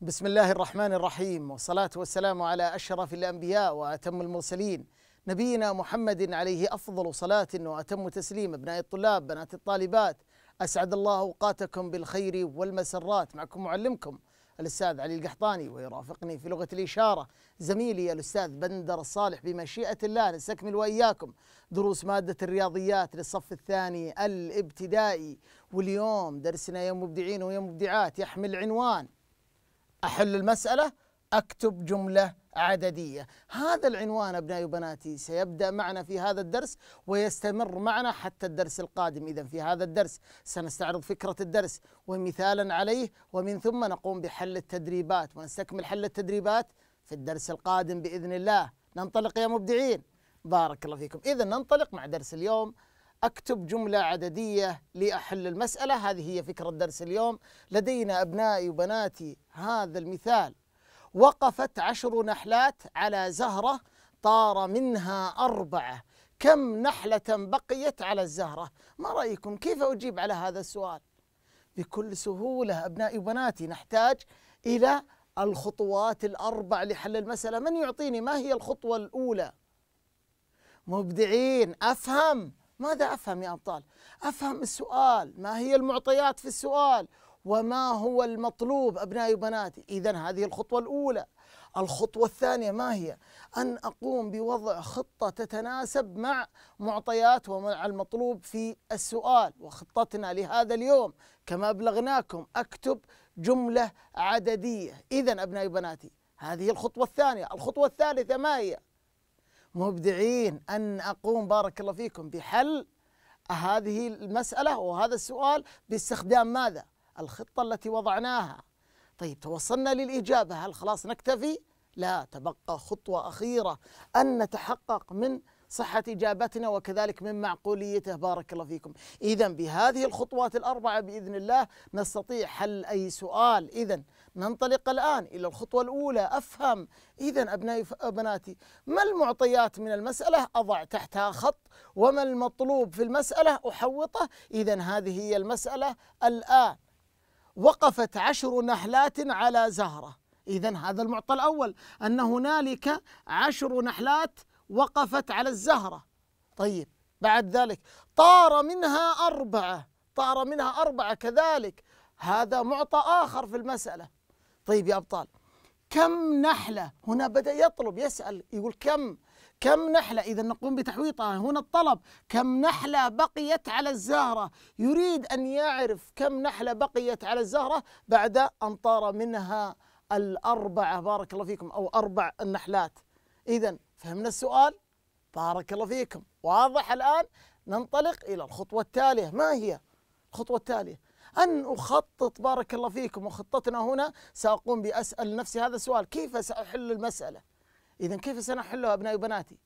بسم الله الرحمن الرحيم والصلاة والسلام على أشرف الأنبياء وأتم المرسلين نبينا محمد عليه أفضل صلاة وأتم تسليم أبناء الطلاب بنات الطالبات أسعد الله أوقاتكم بالخير والمسرات معكم معلمكم الأستاذ علي القحطاني ويرافقني في لغة الإشارة زميلي الأستاذ بندر الصالح بمشيئة الله نستكمل وإياكم دروس مادة الرياضيات للصف الثاني الابتدائي واليوم درسنا يا مبدعين ويا مبدعات يحمل عنوان أحل المسألة أكتب جملة عددية هذا العنوان أبنائي وبناتي سيبدأ معنا في هذا الدرس ويستمر معنا حتى الدرس القادم إذا في هذا الدرس سنستعرض فكرة الدرس ومثالا عليه ومن ثم نقوم بحل التدريبات ونستكمل حل التدريبات في الدرس القادم بإذن الله ننطلق يا مبدعين بارك الله فيكم إذا ننطلق مع درس اليوم أكتب جملة عددية لأحل المسألة هذه هي فكرة درس اليوم لدينا أبنائي وبناتي هذا المثال وقفت عشر نحلات على زهرة طار منها أربعة كم نحلة بقيت على الزهرة ما رأيكم كيف أجيب على هذا السؤال بكل سهولة أبنائي وبناتي نحتاج إلى الخطوات الأربع لحل المسألة من يعطيني ما هي الخطوة الأولى مبدعين أفهم ماذا أفهم يا أبطال؟ أفهم السؤال ما هي المعطيات في السؤال وما هو المطلوب أبنائي وبناتي إذا هذه الخطوة الأولى الخطوة الثانية ما هي؟ أن أقوم بوضع خطة تتناسب مع معطيات ومع المطلوب في السؤال وخطتنا لهذا اليوم كما أبلغناكم أكتب جملة عددية إذا أبنائي وبناتي هذه الخطوة الثانية الخطوة الثالثة ما هي؟ مبدعين أن أقوم بارك الله فيكم بحل هذه المسألة وهذا السؤال باستخدام ماذا؟ الخطة التي وضعناها طيب توصلنا للإجابة هل خلاص نكتفي؟ لا تبقى خطوة أخيرة أن نتحقق من صحة إجابتنا وكذلك من معقوليته بارك الله فيكم إذا بهذه الخطوات الأربعة بإذن الله نستطيع حل أي سؤال إذا ننطلق الآن إلى الخطوة الأولى أفهم إذا أبنائي وبناتي ما المعطيات من المسألة أضع تحتها خط وما المطلوب في المسألة أحوطه إذا هذه هي المسألة الآن وقفت عشر نحلات على زهرة إذا هذا المعطى الأول أن هنالك عشر نحلات وقفت على الزهرة طيب بعد ذلك طار منها أربعة طار منها أربعة كذلك هذا معطى آخر في المسألة طيب يا أبطال كم نحلة هنا بدأ يطلب يسأل يقول كم كم نحلة إذا نقوم بتحويطها آه، هنا الطلب كم نحلة بقيت على الزهرة يريد أن يعرف كم نحلة بقيت على الزهرة بعد أن طار منها الأربعة بارك الله فيكم أو أربع النحلات إذا فهمنا السؤال؟ بارك الله فيكم واضح الآن ننطلق إلى الخطوة التالية ما هي؟ الخطوة التالية أن أخطط بارك الله فيكم وخطتنا هنا سأقوم بأسأل نفسي هذا السؤال كيف سأحل المسألة؟ إذا كيف سنحلها أبنائي وبناتي؟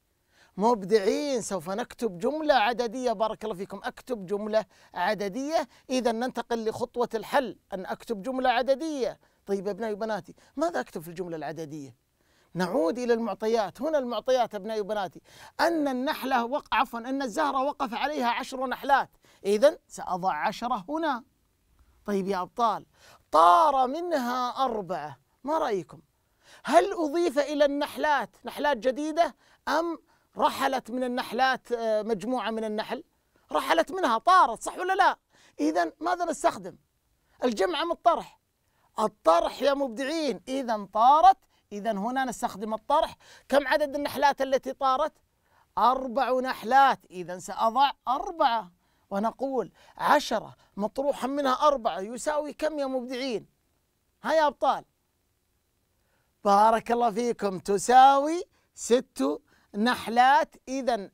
مبدعين سوف نكتب جملة عددية بارك الله فيكم أكتب جملة عددية إذا ننتقل لخطوة الحل أن أكتب جملة عددية طيب أبنائي وبناتي ماذا أكتب في الجملة العددية؟ نعود إلى المعطيات هنا المعطيات أبنائي وبناتي أن النحلة وق... عفوا أن الزهرة وقف عليها عشر نحلات إذا سأضع عشرة هنا طيب يا أبطال طار منها أربعة ما رأيكم هل أضيف إلى النحلات نحلات جديدة أم رحلت من النحلات آه، مجموعة من النحل رحلت منها طارت صح ولا لا إذا ماذا نستخدم الجمع أم الطرح الطرح يا مبدعين إذا طارت إذا هنا نستخدم الطرح كم عدد النحلات التي طارت؟ أربع نحلات إذا سأضع أربعة ونقول عشرة مطروحا منها أربعة يساوي كم يا مبدعين؟ ها يا أبطال بارك الله فيكم تساوي ست نحلات إذا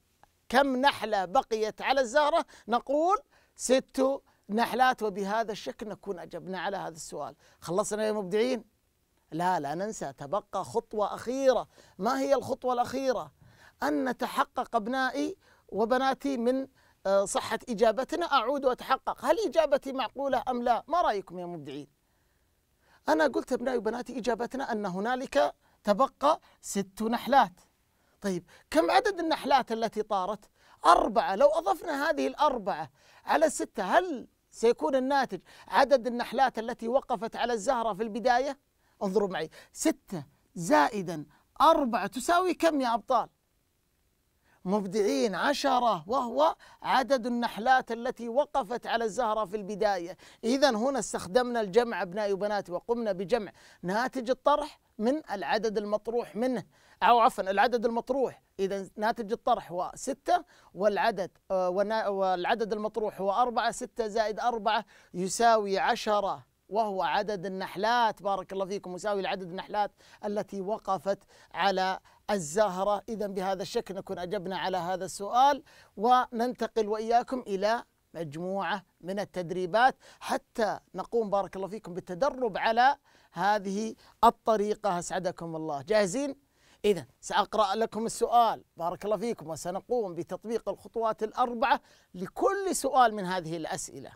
كم نحلة بقيت على الزهرة نقول ست نحلات وبهذا الشكل نكون أجبنا على هذا السؤال خلصنا يا مبدعين لا لا ننسى تبقى خطوة أخيرة ما هي الخطوة الأخيرة أن نتحقق أبنائي وبناتي من آه، صحة إجابتنا أعود وأتحقق هل إجابتي معقولة أم لا ما رأيكم يا مبدعين أنا قلت أبنائي وبناتي إجابتنا أن هنالك تبقى ست نحلات طيب كم عدد النحلات التي طارت أربعة لو أضفنا هذه الأربعة على الستة هل سيكون الناتج عدد النحلات التي وقفت على الزهرة في البداية انظروا معي ستة زائدا أربعة تساوي كم يا أبطال مبدعين عشرة وهو عدد النحلات التي وقفت على الزهرة في البداية إذا هنا استخدمنا الجمع أبنائي وبناتي وقمنا بجمع ناتج الطرح من العدد المطروح منه أو عفوا العدد المطروح إذا ناتج الطرح هو ستة والعدد آه، والعدد المطروح هو أربعة ستة زائد أربعة يساوي عشرة وهو عدد النحلات بارك الله فيكم مساوي لعدد النحلات التي وقفت على الزهرة إذا بهذا الشكل نكون أجبنا على هذا السؤال وننتقل وإياكم إلى مجموعة من التدريبات حتى نقوم بارك الله فيكم بالتدرب على هذه الطريقة أسعدكم الله جاهزين؟ إذا سأقرأ لكم السؤال بارك الله فيكم وسنقوم بتطبيق الخطوات الأربعة لكل سؤال من هذه الأسئلة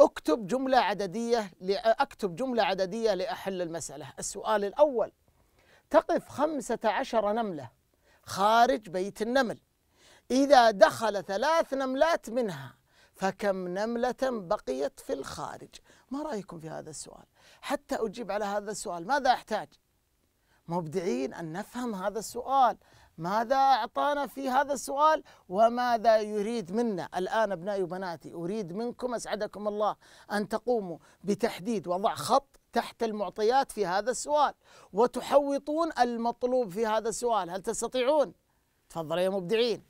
اكتب جملة عددية اكتب جملة عددية لأحل المسألة السؤال الأول تقف خمسة عشر نملة خارج بيت النمل إذا دخل ثلاث نملات منها فكم نملة بقيت في الخارج ما رأيكم في هذا السؤال حتى أجيب على هذا السؤال ماذا أحتاج مبدعين أن نفهم هذا السؤال ماذا أعطانا في هذا السؤال وماذا يريد منا الآن أبنائي وبناتي أريد منكم أسعدكم الله أن تقوموا بتحديد وضع خط تحت المعطيات في هذا السؤال وتحوطون المطلوب في هذا السؤال هل تستطيعون؟ تفضلوا يا مبدعين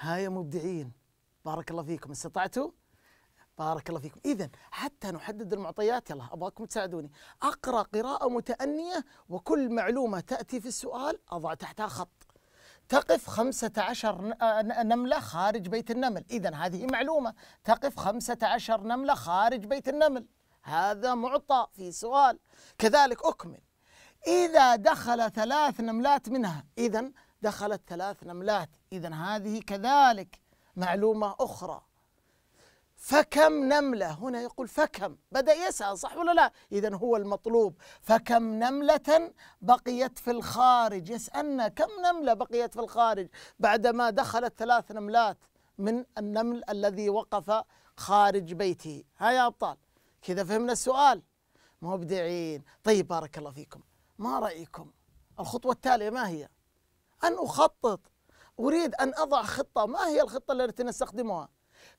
هاي مبدعين بارك الله فيكم استطعتوا بارك الله فيكم إذا حتى نحدد المعطيات يلا أبغاكم تساعدوني أقرأ قراءة متأنية وكل معلومة تأتي في السؤال أضع تحتها خط تقف خمسة عشر آه، نملة خارج بيت النمل إذا هذه معلومة تقف خمسة عشر نملة خارج بيت النمل هذا معطى في سؤال كذلك أكمل إذا دخل ثلاث نملات منها إذا دخلت ثلاث نملات إذا هذه كذلك معلومة أخرى فكم نملة هنا يقول فكم بدأ يسأل صح ولا لا إذا هو المطلوب فكم نملة بقيت في الخارج يسألنا كم نملة بقيت في الخارج بعدما دخلت ثلاث نملات من النمل الذي وقف خارج بيته ها يا أبطال كذا فهمنا السؤال مبدعين طيب بارك الله فيكم ما رأيكم الخطوة التالية ما هي أن أخطط أريد أن أضع خطة ما هي الخطة التي نستخدمها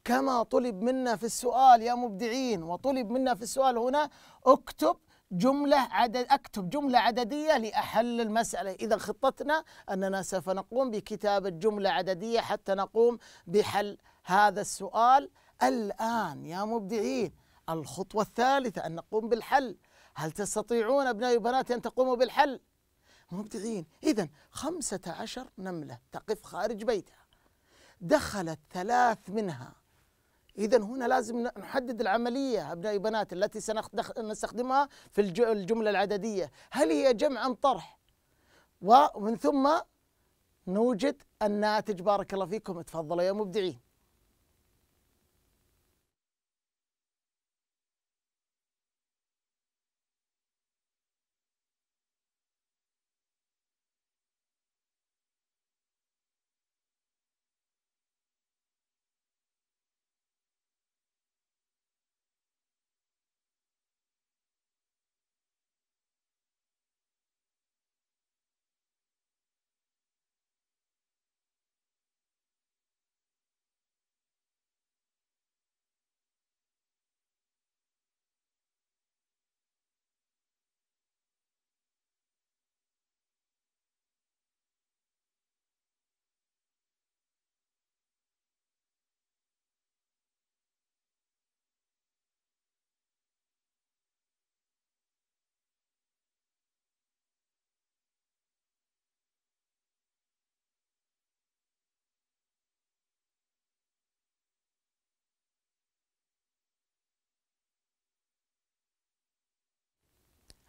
كما طلب منا في السؤال يا مبدعين وطلب منا في السؤال هنا اكتب جملة عدد أكتب جملة عددية لأحل المسألة إذا خطتنا أننا سوف نقوم بكتابة جملة عددية حتى نقوم بحل هذا السؤال الآن يا مبدعين الخطوة الثالثة أن نقوم بالحل هل تستطيعون أبنائي وبناتي أن تقوموا بالحل؟ مبدعين إذا خمسة عشر نملة تقف خارج بيتها دخلت ثلاث منها إذا هنا لازم نحدد العملية أبنائي بنات التي سنستخدمها في الجملة العددية هل هي جمع أم طرح ومن ثم نوجد الناتج بارك الله فيكم تفضلوا يا مبدعين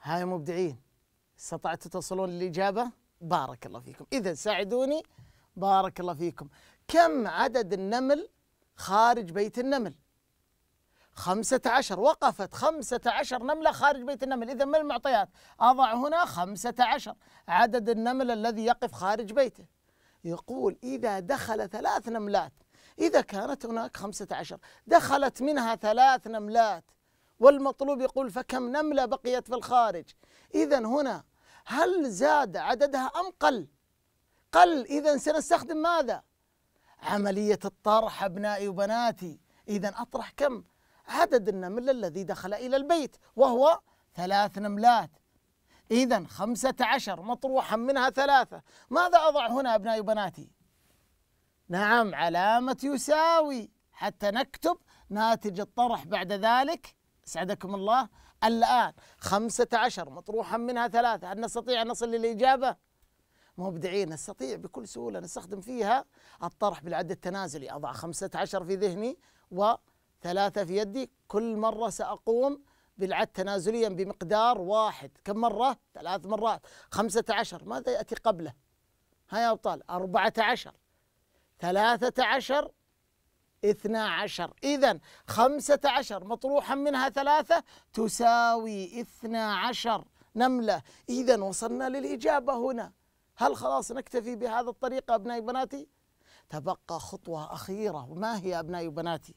هاي مبدعين استطعتوا تصلون للإجابة بارك الله فيكم إذا ساعدوني بارك الله فيكم كم عدد النمل خارج بيت النمل خمسة عشر وقفت خمسة عشر نملة خارج بيت النمل إذا ما المعطيات أضع هنا خمسة عشر عدد النمل الذي يقف خارج بيته يقول إذا دخل ثلاث نملات إذا كانت هناك خمسة عشر دخلت منها ثلاث نملات والمطلوب يقول فكم نملة بقيت في الخارج إذا هنا هل زاد عددها أم قل قل إذا سنستخدم ماذا عملية الطرح أبنائي وبناتي إذا أطرح كم عدد النمل الذي دخل إلى البيت وهو ثلاث نملات إذا خمسة عشر مطروحا منها ثلاثة ماذا أضع هنا أبنائي وبناتي نعم علامة يساوي حتى نكتب ناتج الطرح بعد ذلك سعدكم الله الآن خمسة عشر مطروحا منها ثلاثة هل نستطيع أن نصل للإجابة؟ مبدعين نستطيع بكل سهولة نستخدم فيها الطرح بالعد التنازلي أضع خمسة عشر في ذهني وثلاثة في يدي كل مرة سأقوم بالعد تنازليا بمقدار واحد كم مرة؟ ثلاث مرات خمسة عشر ماذا يأتي قبله؟ ها يا أبطال أربعة عشر ثلاثة عشر 12 عشر إذا خمسة عشر مطروحا منها ثلاثة تساوي 12 عشر نملة إذا وصلنا للإجابة هنا هل خلاص نكتفي بهذا الطريقة أبنائي وبناتي؟ تبقى خطوة أخيرة ما هي أبنائي وبناتي؟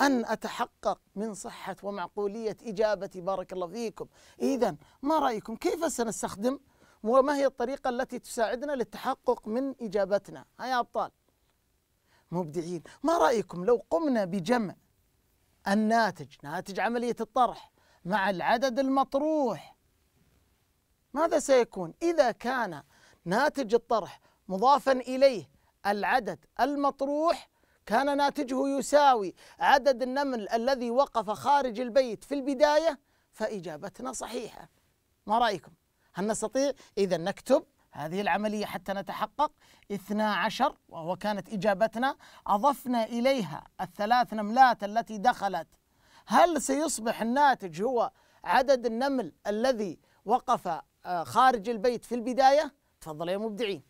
أن أتحقق من صحة ومعقولية إجابتي بارك الله فيكم إذا ما رأيكم كيف سنستخدم وما هي الطريقة التي تساعدنا للتحقق من إجابتنا هيا أبطال مبدعين ما رأيكم لو قمنا بجمع الناتج ناتج عملية الطرح مع العدد المطروح ماذا سيكون إذا كان ناتج الطرح مضافا إليه العدد المطروح كان ناتجه يساوي عدد النمل الذي وقف خارج البيت في البداية فإجابتنا صحيحة ما رأيكم؟ هل نستطيع؟ إذا نكتب هذه العملية حتى نتحقق 12 وهو كانت إجابتنا أضفنا إليها الثلاث نملات التي دخلت هل سيصبح الناتج هو عدد النمل الذي وقف آه، خارج البيت في البداية؟ تفضل يا مبدعين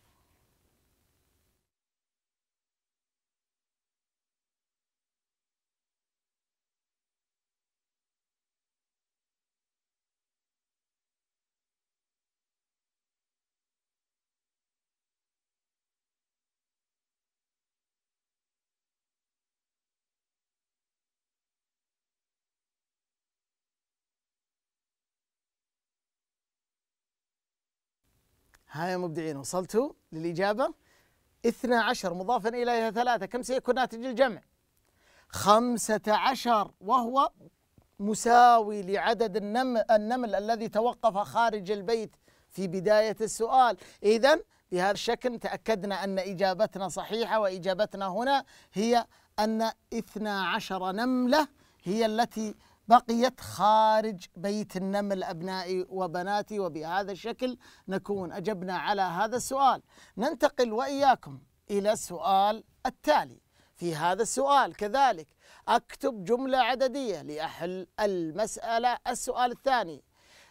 هاي يا مبدعين وصلتوا للإجابة 12 مضافا إليها ثلاثة كم سيكون ناتج الجمع خمسة عشر وهو مساوي لعدد النمل, النمل الذي توقف خارج البيت في بداية السؤال إذا بهذا الشكل تأكدنا أن إجابتنا صحيحة وإجابتنا هنا هي أن 12 نملة هي التي بقيت خارج بيت النمل أبنائي وبناتي وبهذا الشكل نكون أجبنا على هذا السؤال ننتقل وإياكم إلى السؤال التالي في هذا السؤال كذلك أكتب جملة عددية لأحل المسألة السؤال الثاني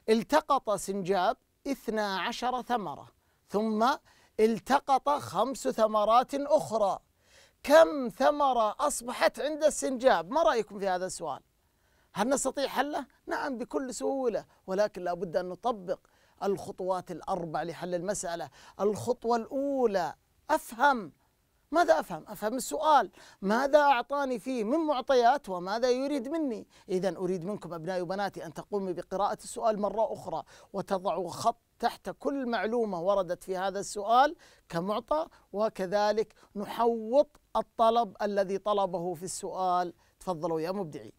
التقط سنجاب 12 ثمرة ثم التقط خمس ثمرات أخرى كم ثمرة أصبحت عند السنجاب ما رأيكم في هذا السؤال هل نستطيع حله؟ نعم بكل سهولة ولكن لابد أن نطبق الخطوات الأربع لحل المسألة الخطوة الأولى أفهم ماذا أفهم؟ أفهم السؤال ماذا أعطاني فيه من معطيات وماذا يريد مني؟ إذا أريد منكم أبنائي وبناتي أن تقوموا بقراءة السؤال مرة أخرى وتضعوا خط تحت كل معلومة وردت في هذا السؤال كمعطى وكذلك نحوط الطلب الذي طلبه في السؤال تفضلوا يا مبدعين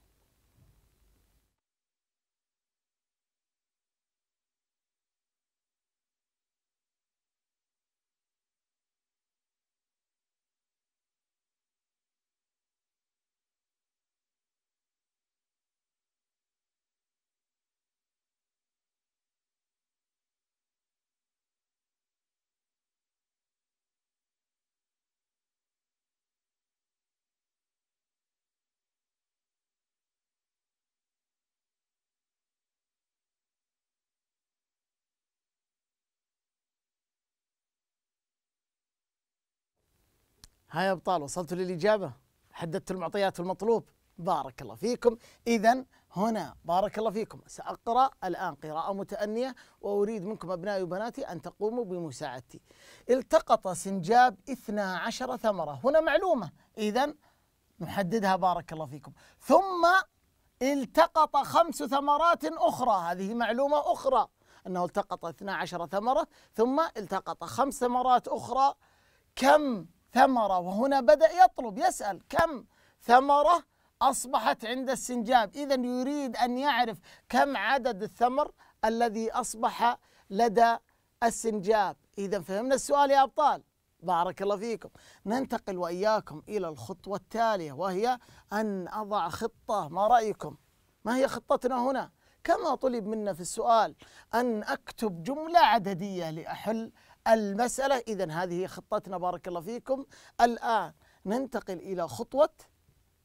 ها يا ابطال وصلتوا للاجابه حددتوا المعطيات المطلوب بارك الله فيكم اذا هنا بارك الله فيكم ساقرا الان قراءه متانيه واريد منكم ابنائي وبناتي ان تقوموا بمساعدتي التقط سنجاب 12 ثمره هنا معلومه اذا نحددها بارك الله فيكم ثم التقط خمس ثمرات اخرى هذه معلومه اخرى انه التقط 12 ثمره ثم التقط خمس ثمرات اخرى كم ثمرة وهنا بدأ يطلب يسأل كم ثمرة أصبحت عند السنجاب إذا يريد أن يعرف كم عدد الثمر الذي أصبح لدى السنجاب إذا فهمنا السؤال يا أبطال بارك الله فيكم ننتقل وإياكم إلى الخطوة التالية وهي أن أضع خطة ما رأيكم ما هي خطتنا هنا كما طلب منا في السؤال أن أكتب جملة عددية لأحل المسألة إذا هذه خطتنا بارك الله فيكم الآن ننتقل إلى خطوة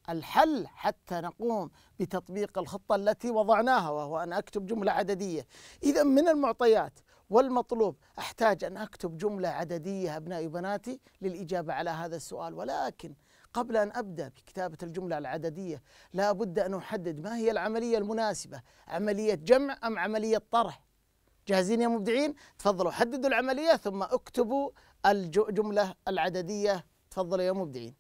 الحل حتى نقوم بتطبيق الخطة التي وضعناها وهو أن أكتب جملة عددية إذا من المعطيات والمطلوب أحتاج أن أكتب جملة عددية أبنائي وبناتي للإجابة على هذا السؤال ولكن قبل أن أبدأ بكتابة الجملة العددية لا بد أن أحدد ما هي العملية المناسبة عملية جمع أم عملية طرح جاهزين يا مبدعين تفضلوا حددوا العملية ثم اكتبوا الجملة العددية تفضلوا يا مبدعين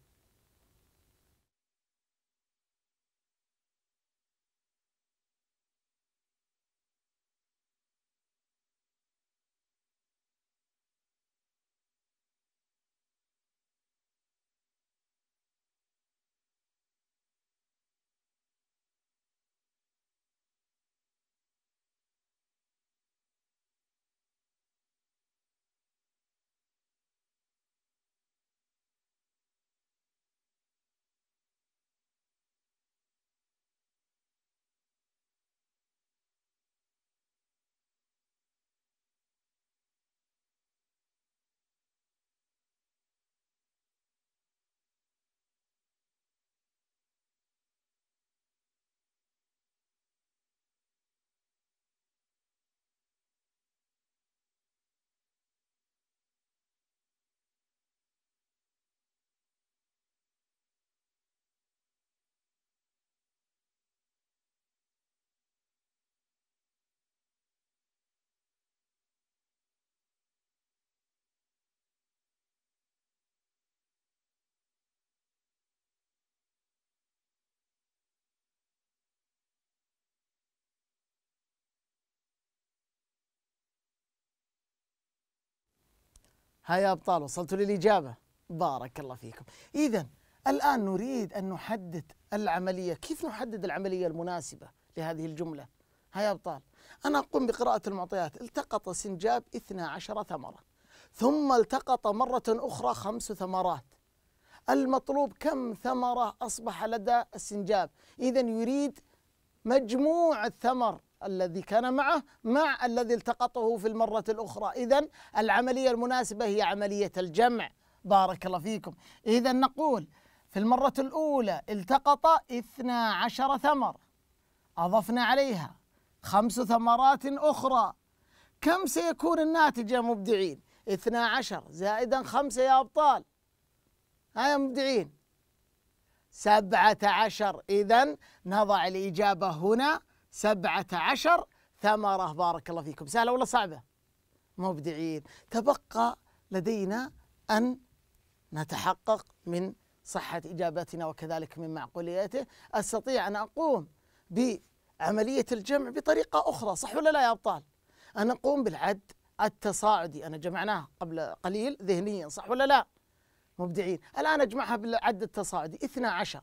هيا يا أبطال وصلتوا للإجابة بارك الله فيكم إذا الآن نريد أن نحدد العملية كيف نحدد العملية المناسبة لهذه الجملة هيا أبطال أنا أقوم بقراءة المعطيات التقط سنجاب 12 ثمرة ثم التقط مرة أخرى خمس ثمرات المطلوب كم ثمرة أصبح لدى السنجاب إذا يريد مجموع الثمر الذي كان معه مع الذي التقطه في المرة الأخرى إذا العملية المناسبة هي عملية الجمع بارك الله فيكم إذا نقول في المرة الأولى التقط 12 ثمر أضفنا عليها خمس ثمرات أخرى كم سيكون الناتج يا مبدعين 12 زائدا خمسة يا أبطال ها يا مبدعين سبعة عشر إذا نضع الإجابة هنا سبعة عشر ثمرة بارك الله فيكم سهلة ولا صعبة مبدعين تبقى لدينا أن نتحقق من صحة إجابتنا وكذلك من معقوليته أستطيع أن أقوم بعملية الجمع بطريقة أخرى صح ولا لا يا أبطال أنا أقوم بالعد التصاعدي أنا جمعناه قبل قليل ذهنيا صح ولا لا مبدعين الآن أجمعها بالعد التصاعدي 12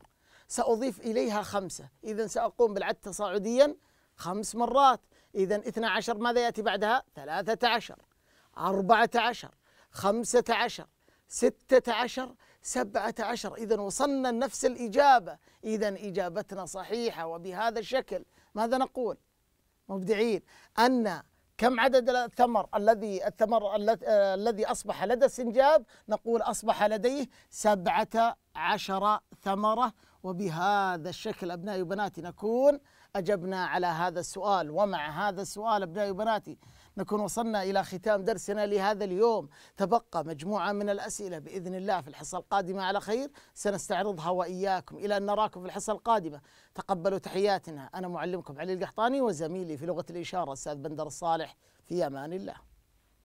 سأضيف إليها خمسة إذا سأقوم بالعد تصاعديا خمس مرات إذا 12 ماذا يأتي بعدها 13 14 15 16 17 إذا وصلنا لنفس الإجابة إذا إجابتنا صحيحة وبهذا الشكل ماذا نقول مبدعين أن كم عدد الثمر الذي الثمر آه، الذي أصبح لدى السنجاب نقول أصبح لديه 17 ثمرة وبهذا الشكل أبنائي وبناتي نكون أجبنا على هذا السؤال ومع هذا السؤال أبنائي وبناتي نكون وصلنا إلى ختام درسنا لهذا اليوم تبقى مجموعة من الأسئلة بإذن الله في الحصة القادمة على خير سنستعرضها وإياكم إلى أن نراكم في الحصة القادمة تقبلوا تحياتنا أنا معلمكم علي القحطاني وزميلي في لغة الإشارة الأستاذ بندر الصالح في أمان الله